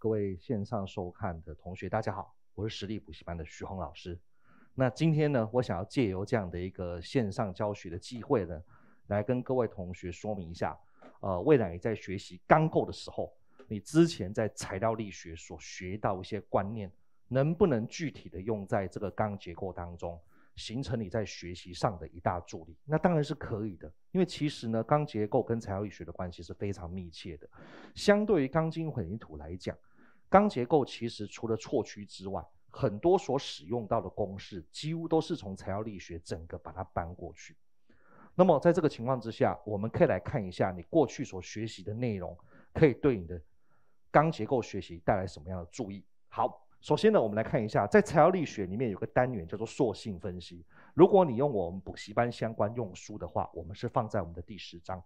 各位线上收看的同学，大家好，我是实力补习班的徐宏老师。那今天呢，我想要借由这样的一个线上教学的机会呢，来跟各位同学说明一下，呃，未来你在学习钢构的时候，你之前在材料力学所学到一些观念，能不能具体的用在这个钢结构当中，形成你在学习上的一大助力？那当然是可以的，因为其实呢，钢结构跟材料力学的关系是非常密切的，相对于钢筋混凝土来讲。钢结构其实除了错区之外，很多所使用到的公式几乎都是从材料力学整个把它搬过去。那么在这个情况之下，我们可以来看一下你过去所学习的内容，可以对你的钢结构学习带来什么样的注意？好，首先呢，我们来看一下，在材料力学里面有个单元叫做塑性分析。如果你用我们补习班相关用书的话，我们是放在我们的第十章。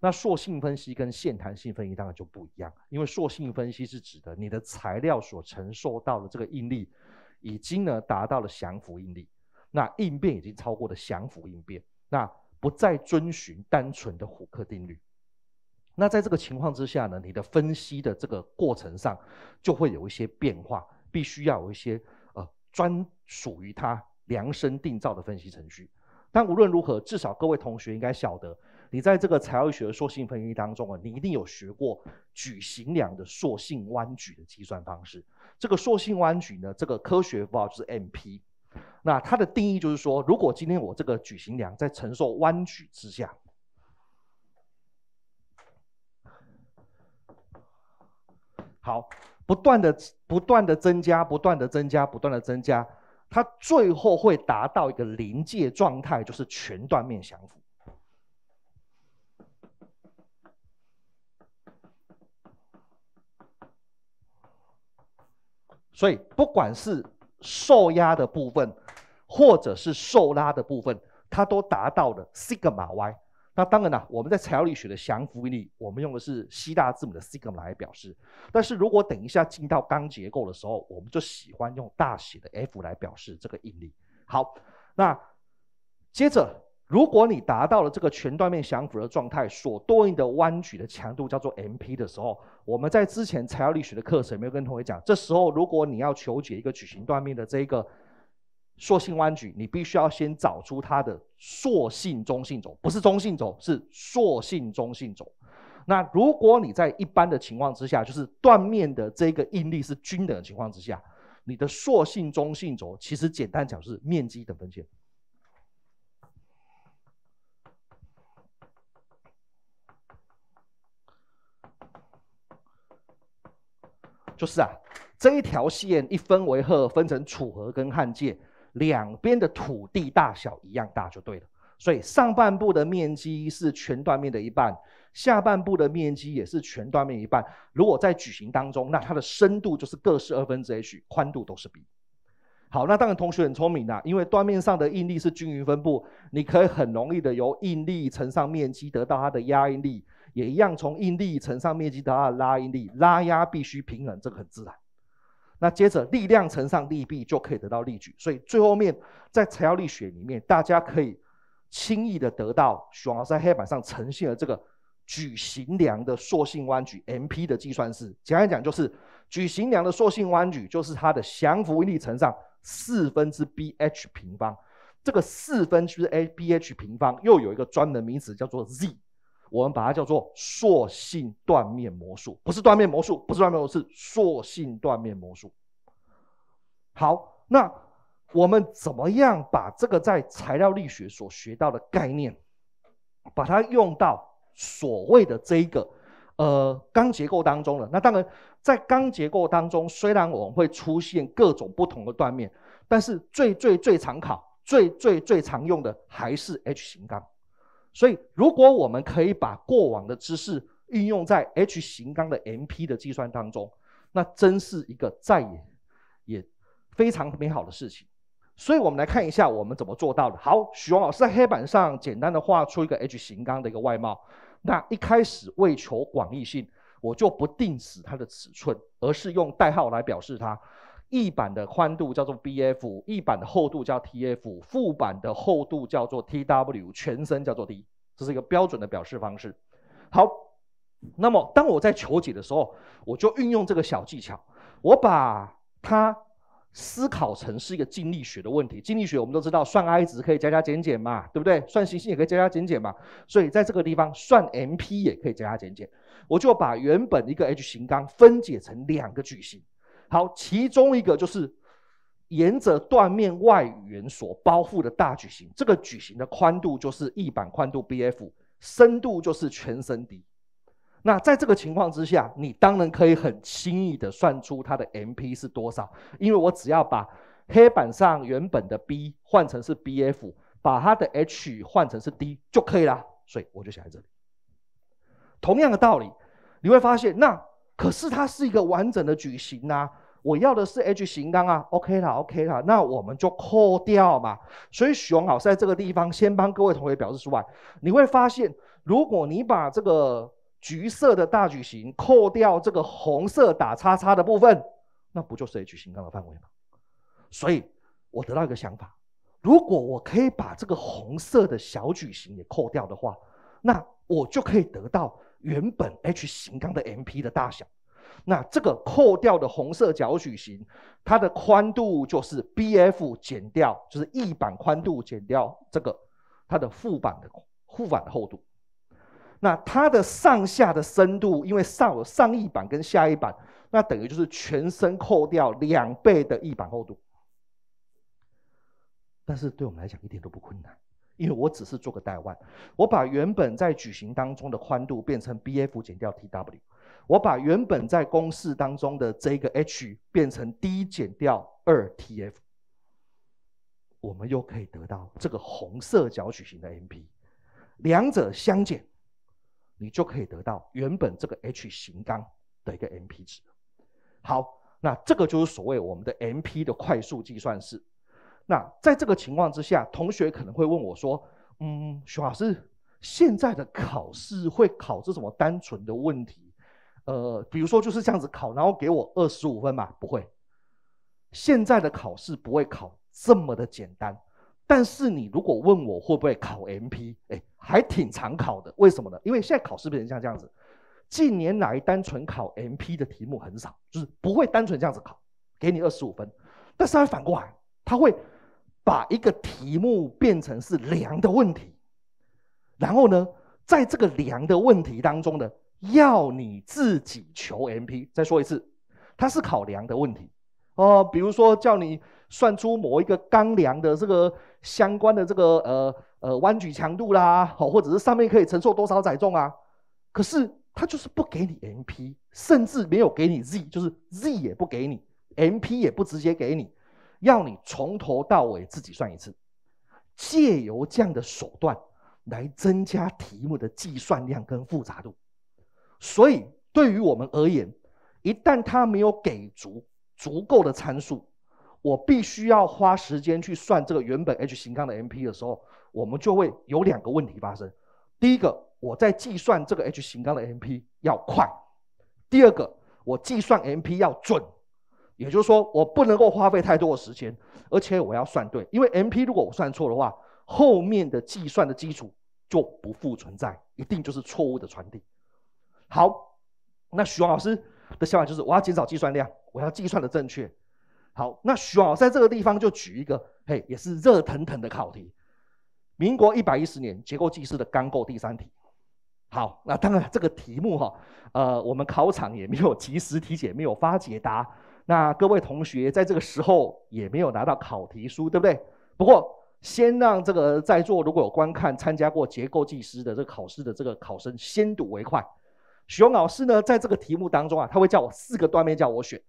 那塑性分析跟线弹性分析当然就不一样，因为塑性分析是指的你的材料所承受到的这个应力，已经呢达到了降伏应力，那应变已经超过了降伏应变，那不再遵循单纯的虎克定律。那在这个情况之下呢，你的分析的这个过程上就会有一些变化，必须要有一些呃专属于它量身定造的分析程序。但无论如何，至少各位同学应该晓得。你在这个材料学的塑性分析当中啊，你一定有学过矩形梁的塑性弯矩的计算方式。这个塑性弯矩呢，这个科学符号就是 M_p。那它的定义就是说，如果今天我这个矩形梁在承受弯矩之下，好，不断的、不断的增加、不断的增加、不断的增加，它最后会达到一个临界状态，就是全断面降服。所以不管是受压的部分，或者是受拉的部分，它都达到了 sigma y。那当然了，我们在材料力学的降服应力，我们用的是西大字母的 sigma 来表示。但是如果等一下进到钢结构的时候，我们就喜欢用大写的 F 来表示这个应力。好，那接着。如果你达到了这个全断面相符的状态，所对应的弯矩的强度叫做 M_p 的时候，我们在之前材料力学的课程有没有跟同学讲？这时候，如果你要求解一个矩形断面的这个塑性弯矩，你必须要先找出它的塑性中性轴，不是中性轴，是塑性中性轴。那如果你在一般的情况之下，就是断面的这个应力是均等的情况之下，你的塑性中性轴其实简单讲是面积等分线。就是啊，这一条线一分为二，分成楚河跟汉界，两边的土地大小一样大就对了。所以上半部的面积是全断面的一半，下半部的面积也是全断面一半。如果在矩形当中，那它的深度就是各是二分之 h，宽度都是 b。好，那当然同学很聪明啊，因为断面上的应力是均匀分布，你可以很容易的由应力乘上面积得到它的压应力。也一样，从应力乘上面积得到拉应力，拉压必须平衡，这个很自然。那接着，力量乘上力臂就可以得到力矩。所以最后面在材料力学里面，大家可以轻易的得到，熊老师在黑板上呈现的这个矩形梁的塑性弯矩 M_p 的计算式。简单讲，就是矩形梁的塑性弯矩，就是它的降服应力乘上四分之 b h 平方。这个四分之 a b h 平方又有一个专门名词叫做 z。我们把它叫做塑性断面魔术，不是断面魔术，不是断面魔术，是塑性断面魔术。好，那我们怎么样把这个在材料力学所学到的概念，把它用到所谓的这个呃钢结构当中了？那当然，在钢结构当中，虽然我们会出现各种不同的断面，但是最最最常考、最最最常用的还是 H 型钢。所以，如果我们可以把过往的知识运用在 H 型钢的 MP 的计算当中，那真是一个再也也非常美好的事情。所以，我们来看一下我们怎么做到的。好，许旺老师在黑板上简单的画出一个 H 型钢的一个外貌。那一开始为求广义性，我就不定死它的尺寸，而是用代号来表示它。翼板的宽度叫做 Bf，翼板的厚度叫 Tf，副板的厚度叫做 Tw，全身叫做 D，这是一个标准的表示方式。好，那么当我在求解的时候，我就运用这个小技巧，我把它思考成是一个静力学的问题。静力学我们都知道，算 I 值可以加加减减嘛，对不对？算行星也可以加加减减嘛，所以在这个地方算 M P 也可以加加减减。我就把原本一个 H 型钢分解成两个矩形。好，其中一个就是沿着断面外缘所包覆的大矩形，这个矩形的宽度就是翼板宽度 b f，深度就是全身底。那在这个情况之下，你当然可以很轻易的算出它的 m p 是多少，因为我只要把黑板上原本的 b 换成是 b f，把它的 h 换成是 d 就可以了。所以我就写在这里。同样的道理，你会发现那。可是它是一个完整的矩形呐，我要的是 H 型钢啊，OK 啦 o k 啦，那我们就扣掉嘛。所以熊老师在这个地方先帮各位同学表示出来，你会发现，如果你把这个橘色的大矩形扣掉这个红色打叉叉的部分，那不就是 H 型钢的范围吗？所以我得到一个想法，如果我可以把这个红色的小矩形也扣掉的话，那我就可以得到。原本 H 型钢的 MP 的大小，那这个扣掉的红色角矩形，它的宽度就是 BF 减掉，就是翼板宽度减掉这个它的副板的副板的厚度。那它的上下的深度，因为上有上翼板跟下翼板，那等于就是全身扣掉两倍的翼板厚度。但是对我们来讲一点都不困难。因为我只是做个代换，我把原本在矩形当中的宽度变成 Bf 减掉 Tw，我把原本在公式当中的这个 h 变成 D 减掉二 Tf，我们又可以得到这个红色角矩形的 Mp，两者相减，你就可以得到原本这个 H 型钢的一个 Mp 值。好，那这个就是所谓我们的 Mp 的快速计算式。那在这个情况之下，同学可能会问我说：“嗯，熊老师，现在的考试会考这种单纯的问题，呃，比如说就是这样子考，然后给我二十五分嘛？”不会，现在的考试不会考这么的简单。但是你如果问我会不会考 MP，哎，还挺常考的。为什么呢？因为现在考试变成像这样子，近年来单纯考 MP 的题目很少，就是不会单纯这样子考，给你二十五分。但是反过来，他会。把一个题目变成是量的问题，然后呢，在这个量的问题当中呢，要你自己求 MP。再说一次，它是考量的问题哦。比如说叫你算出某一个钢梁的这个相关的这个呃呃弯矩强度啦，哦，或者是上面可以承受多少载重啊？可是它就是不给你 MP，甚至没有给你 Z，就是 Z 也不给你，MP 也不直接给你。要你从头到尾自己算一次，借由这样的手段来增加题目的计算量跟复杂度。所以对于我们而言，一旦他没有给足足够的参数，我必须要花时间去算这个原本 H 型钢的 MP 的时候，我们就会有两个问题发生：第一个，我在计算这个 H 型钢的 MP 要快；第二个，我计算 MP 要准。也就是说，我不能够花费太多的时间，而且我要算对，因为 MP 如果我算错的话，后面的计算的基础就不复存在，一定就是错误的传递。好，那徐老师的想法就是，我要减少计算量，我要计算的正确。好，那徐师在这个地方就举一个，嘿，也是热腾腾的考题，民国一百一十年结构技师的钢构第三题。好，那当然这个题目哈，呃，我们考场也没有及时题解，没有发解答。那各位同学在这个时候也没有拿到考题书，对不对？不过先让这个在座如果有观看参加过结构技师的这个考试的这个考生先睹为快。许荣老师呢，在这个题目当中啊，他会叫我四个断面叫我选。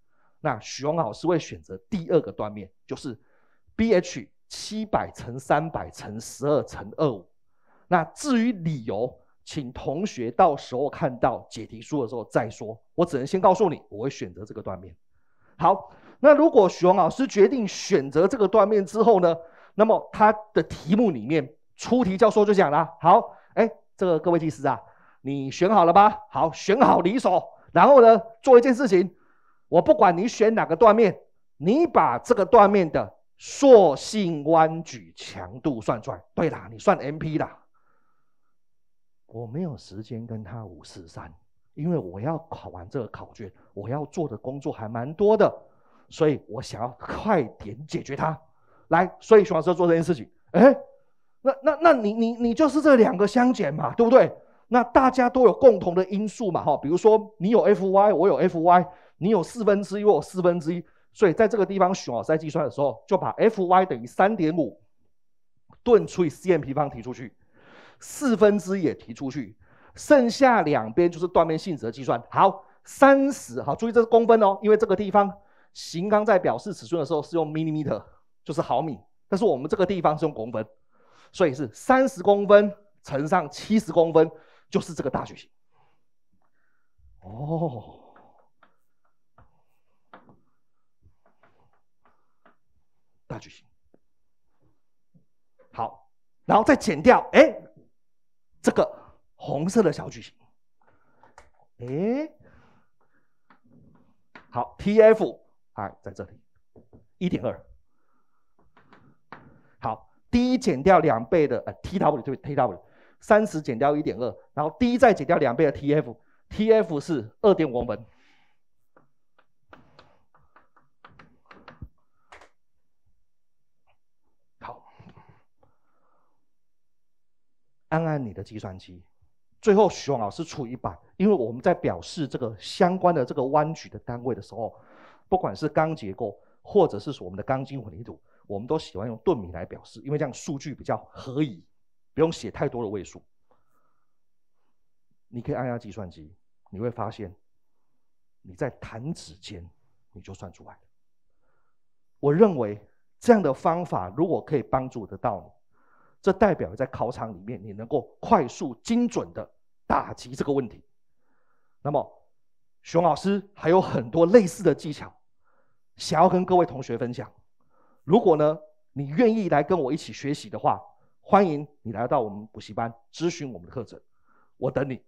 那许荣老师会选择第二个断面，就是 B H 七百乘三百乘十二乘二五。那至于理由，请同学到时候看到解题书的时候再说。我只能先告诉你，我会选择这个断面。好，那如果许宏老师决定选择这个断面之后呢，那么他的题目里面，出题教授就讲了：好，哎，这个各位技师啊，你选好了吧？好，选好离手，然后呢，做一件事情，我不管你选哪个断面，你把这个断面的塑性弯矩强度算出来。对啦，你算 M P 啦。我没有时间跟他五四三。因为我要考完这个考卷，我要做的工作还蛮多的，所以我想要快点解决它。来，所以熊老师做这件事情。哎，那那那你你你就是这两个相减嘛，对不对？那大家都有共同的因素嘛，哈。比如说你有 f y，我有 f y，你有四分之一，我有四分之一，所以在这个地方熊老师在计算的时候，就把 f y 等于三点五，顿除以 c m 平方提出去，四分之也提出去。剩下两边就是断面性质的计算。好，三十，好，注意这是公分哦，因为这个地方型钢在表示尺寸的时候是用 millimeter，就是毫米，但是我们这个地方是用公分，所以是三十公分乘上七十公分，就是这个大矩形。哦，大矩形。好，然后再减掉，哎，这个。红色的小矩形，哎，好，T F 啊，在这里，一点二，好，D 减掉两倍的呃 T W，注意 T W，三十减掉一点二，然后 D 再减掉两倍的 T F，T F 是二点五五，好，按按你的计算机。最后，熊老师出一半，因为我们在表示这个相关的这个弯矩的单位的时候，不管是钢结构或者是我们的钢筋混凝土，我们都喜欢用吨米来表示，因为这样数据比较合宜，不用写太多的位数。你可以按压计算机，你会发现，你在弹指间，你就算出来。了。我认为这样的方法如果可以帮助得到你，这代表在考场里面你能够快速精准的。打击这个问题，那么，熊老师还有很多类似的技巧，想要跟各位同学分享。如果呢，你愿意来跟我一起学习的话，欢迎你来到我们补习班咨询我们的课程，我等你。